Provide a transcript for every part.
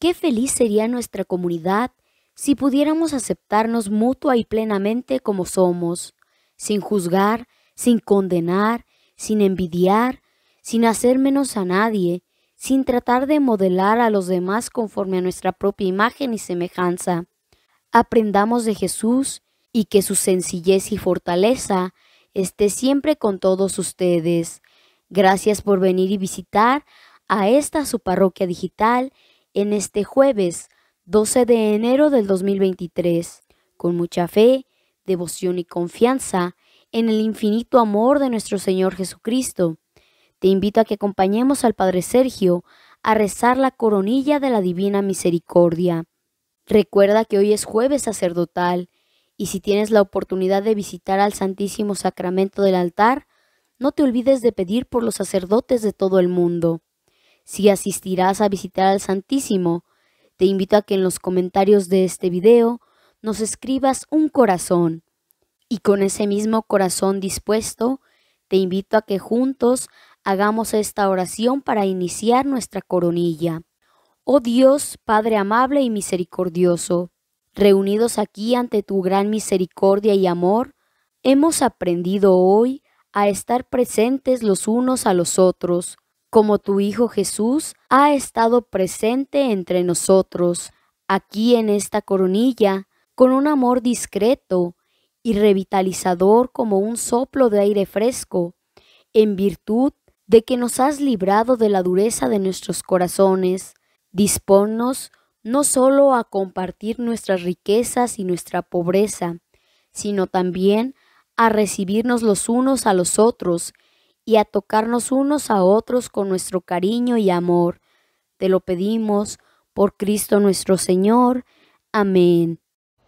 Qué feliz sería nuestra comunidad si pudiéramos aceptarnos mutua y plenamente como somos, sin juzgar, sin condenar, sin envidiar, sin hacer menos a nadie, sin tratar de modelar a los demás conforme a nuestra propia imagen y semejanza. Aprendamos de Jesús y que su sencillez y fortaleza esté siempre con todos ustedes. Gracias por venir y visitar a esta su parroquia digital en este jueves 12 de enero del 2023, con mucha fe, devoción y confianza en el infinito amor de nuestro Señor Jesucristo. Te invito a que acompañemos al Padre Sergio a rezar la coronilla de la Divina Misericordia. Recuerda que hoy es jueves sacerdotal y si tienes la oportunidad de visitar al Santísimo Sacramento del altar, no te olvides de pedir por los sacerdotes de todo el mundo. Si asistirás a visitar al Santísimo, te invito a que en los comentarios de este video nos escribas un corazón y con ese mismo corazón dispuesto, te invito a que juntos hagamos esta oración para iniciar nuestra coronilla. Oh Dios, Padre amable y misericordioso, reunidos aquí ante tu gran misericordia y amor, hemos aprendido hoy a estar presentes los unos a los otros, como tu Hijo Jesús ha estado presente entre nosotros, aquí en esta coronilla, con un amor discreto y revitalizador como un soplo de aire fresco, en virtud de que nos has librado de la dureza de nuestros corazones. dispónnos no sólo a compartir nuestras riquezas y nuestra pobreza, sino también a recibirnos los unos a los otros y a tocarnos unos a otros con nuestro cariño y amor. Te lo pedimos por Cristo nuestro Señor. Amén.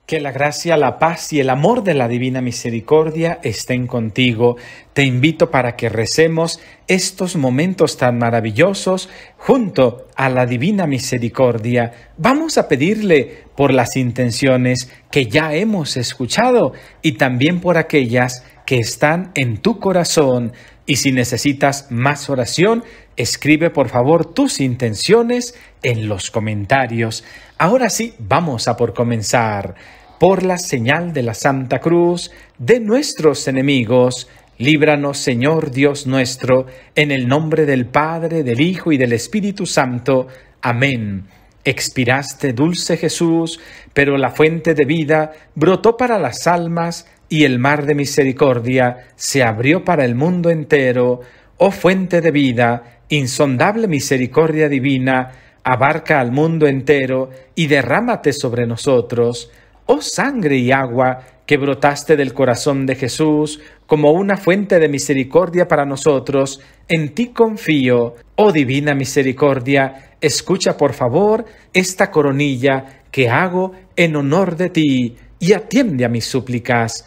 Que la gracia, la paz y el amor de la divina misericordia estén contigo. Te invito para que recemos estos momentos tan maravillosos junto a la divina misericordia. Vamos a pedirle por las intenciones que ya hemos escuchado y también por aquellas que están en tu corazón. Y si necesitas más oración, escribe por favor tus intenciones en los comentarios. Ahora sí, vamos a por comenzar. Por la señal de la Santa Cruz, de nuestros enemigos, líbranos Señor Dios nuestro, en el nombre del Padre, del Hijo y del Espíritu Santo. Amén. Expiraste, dulce Jesús, pero la fuente de vida brotó para las almas y el mar de misericordia se abrió para el mundo entero, oh fuente de vida, insondable misericordia divina, abarca al mundo entero y derrámate sobre nosotros, oh sangre y agua que brotaste del corazón de Jesús como una fuente de misericordia para nosotros, en ti confío, oh divina misericordia, escucha por favor esta coronilla que hago en honor de ti y atiende a mis súplicas.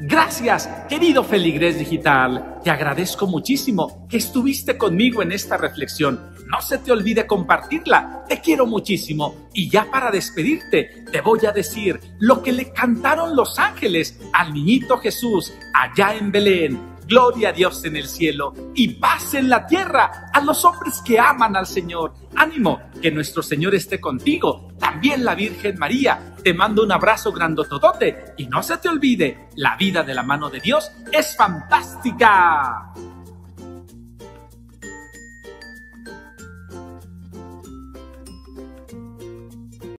Gracias, querido feligres Digital. Te agradezco muchísimo que estuviste conmigo en esta reflexión. No se te olvide compartirla. Te quiero muchísimo. Y ya para despedirte, te voy a decir lo que le cantaron los ángeles al niñito Jesús allá en Belén. Gloria a Dios en el cielo y paz en la tierra a los hombres que aman al Señor. Ánimo, que nuestro Señor esté contigo también la Virgen María. Te mando un abrazo grandototote y no se te olvide, la vida de la mano de Dios es fantástica.